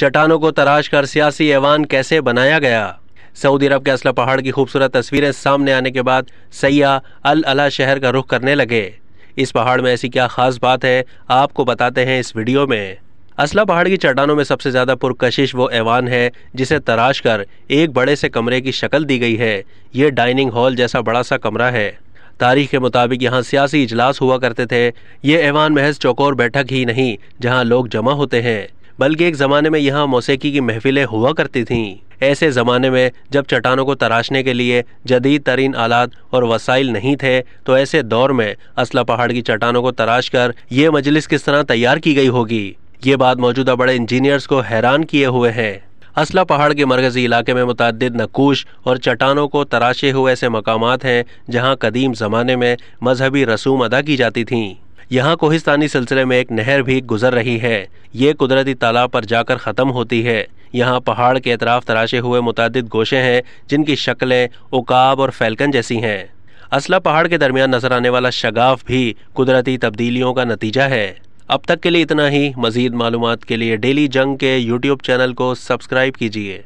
चट्टानों को तराश कर सियासी ऐवान कैसे बनाया गया सऊदी अरब के असला पहाड़ की खूबसूरत तस्वीरें सामने आने के बाद सयाह अल अला शहर का रुख करने लगे इस पहाड़ में ऐसी क्या खास बात है आपको बताते हैं इस वीडियो में असला पहाड़ की चट्टानों में सबसे ज़्यादा पुरकशिश वो ऐवान है जिसे तराश कर एक बड़े से कमरे की शक्ल दी गई है ये डाइनिंग हॉल जैसा बड़ा सा कमरा है तारीख के मुताबिक यहाँ सियासी इजलास हुआ करते थे ये ऐवान महज चौकोर बैठक ही नहीं जहाँ लोग जमा होते हैं बल्कि एक ज़माने में यहाँ मौसीकी की महफिलें हुआ करती थीं ऐसे ज़माने में जब चट्टानों को तराशने के लिए जदीद तरीन आलात और वसाइल नहीं थे तो ऐसे दौर में असला पहाड़ की चट्टानों को तराश कर ये मजलिस किस तरह तैयार की गई होगी ये बात मौजूदा बड़े इंजीनियर्स को हैरान किए हुए हैं असला पहाड़ के मरकजी इलाके में मुतद नकूश और चट्टानों को तराशे हुए ऐसे मकाम हैं जहाँ कदीम ज़माने में मजहबी रसूम अदा की जाती थीं यहाँ कोहिस्तानी सिलसिले में एक नहर भी गुजर रही है ये कुदरती तालाब पर जाकर ख़त्म होती है यहाँ पहाड़ के अतराफ तराशे हुए मुतद गोशे हैं जिनकी शक्लें उकाब और फैलकन जैसी हैं असला पहाड़ के दरमियान नजर आने वाला शगाफ भी कुदरती तब्दीलियों का नतीजा है अब तक के लिए इतना ही मज़ीद मालूम के लिए डेली जंग के यूट्यूब चैनल को सब्सक्राइब कीजिए